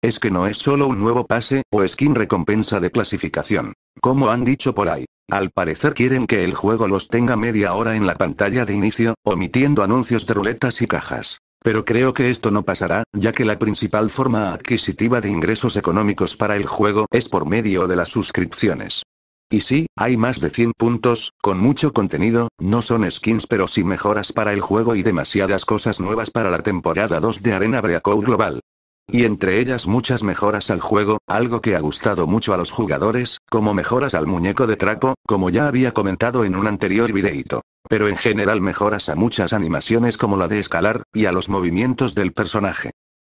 Es que no es solo un nuevo pase, o skin recompensa de clasificación. Como han dicho por ahí. Al parecer quieren que el juego los tenga media hora en la pantalla de inicio, omitiendo anuncios de ruletas y cajas. Pero creo que esto no pasará, ya que la principal forma adquisitiva de ingresos económicos para el juego es por medio de las suscripciones. Y sí, hay más de 100 puntos, con mucho contenido, no son skins pero sí mejoras para el juego y demasiadas cosas nuevas para la temporada 2 de Arena Breakout Global. Y entre ellas muchas mejoras al juego, algo que ha gustado mucho a los jugadores, como mejoras al muñeco de trapo, como ya había comentado en un anterior videito. Pero en general mejoras a muchas animaciones como la de escalar, y a los movimientos del personaje.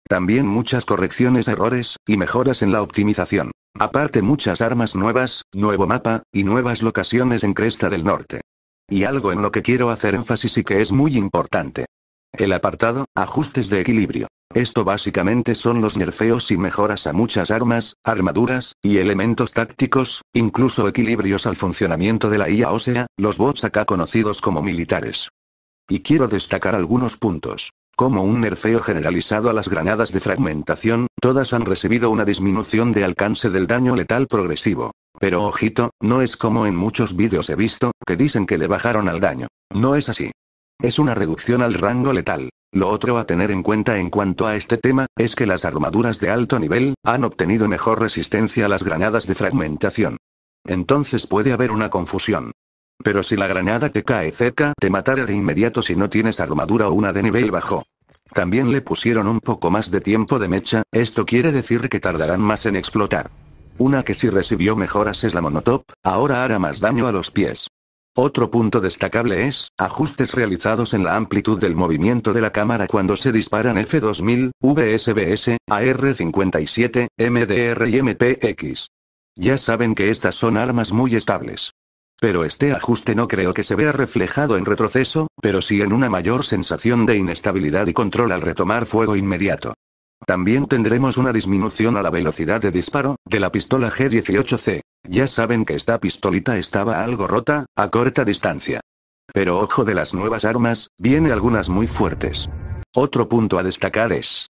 También muchas correcciones errores, y mejoras en la optimización. Aparte muchas armas nuevas, nuevo mapa, y nuevas locaciones en Cresta del Norte. Y algo en lo que quiero hacer énfasis y que es muy importante. El apartado, ajustes de equilibrio. Esto básicamente son los nerfeos y mejoras a muchas armas, armaduras, y elementos tácticos, incluso equilibrios al funcionamiento de la IA sea, los bots acá conocidos como militares. Y quiero destacar algunos puntos. Como un nerfeo generalizado a las granadas de fragmentación, todas han recibido una disminución de alcance del daño letal progresivo. Pero ojito, no es como en muchos vídeos he visto, que dicen que le bajaron al daño. No es así. Es una reducción al rango letal. Lo otro a tener en cuenta en cuanto a este tema, es que las armaduras de alto nivel, han obtenido mejor resistencia a las granadas de fragmentación. Entonces puede haber una confusión. Pero si la granada te cae cerca te matará de inmediato si no tienes armadura o una de nivel bajo. También le pusieron un poco más de tiempo de mecha, esto quiere decir que tardarán más en explotar. Una que si recibió mejoras es la monotop, ahora hará más daño a los pies. Otro punto destacable es, ajustes realizados en la amplitud del movimiento de la cámara cuando se disparan F2000, VSBS, AR57, MDR y MPX. Ya saben que estas son armas muy estables. Pero este ajuste no creo que se vea reflejado en retroceso, pero sí en una mayor sensación de inestabilidad y control al retomar fuego inmediato. También tendremos una disminución a la velocidad de disparo, de la pistola G18C. Ya saben que esta pistolita estaba algo rota, a corta distancia. Pero ojo de las nuevas armas, viene algunas muy fuertes. Otro punto a destacar es,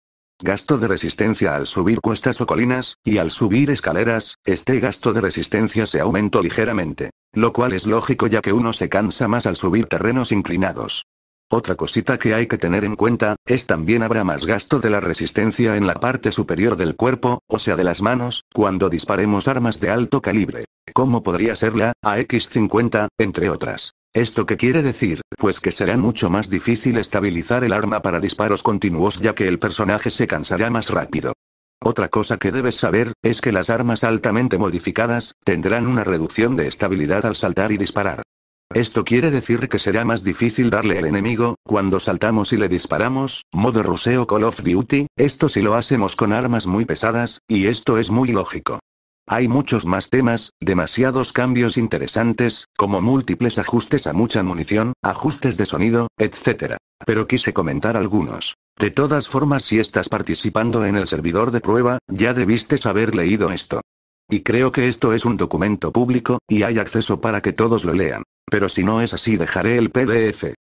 Gasto de resistencia al subir cuestas o colinas, y al subir escaleras, este gasto de resistencia se aumentó ligeramente. Lo cual es lógico ya que uno se cansa más al subir terrenos inclinados. Otra cosita que hay que tener en cuenta, es también habrá más gasto de la resistencia en la parte superior del cuerpo, o sea de las manos, cuando disparemos armas de alto calibre. Como podría ser la AX-50, entre otras. ¿Esto qué quiere decir? Pues que será mucho más difícil estabilizar el arma para disparos continuos ya que el personaje se cansará más rápido. Otra cosa que debes saber, es que las armas altamente modificadas, tendrán una reducción de estabilidad al saltar y disparar. Esto quiere decir que será más difícil darle al enemigo, cuando saltamos y le disparamos, modo ruseo Call of Duty, esto si lo hacemos con armas muy pesadas, y esto es muy lógico. Hay muchos más temas, demasiados cambios interesantes, como múltiples ajustes a mucha munición, ajustes de sonido, etc. Pero quise comentar algunos. De todas formas si estás participando en el servidor de prueba, ya debiste haber leído esto. Y creo que esto es un documento público, y hay acceso para que todos lo lean. Pero si no es así dejaré el PDF.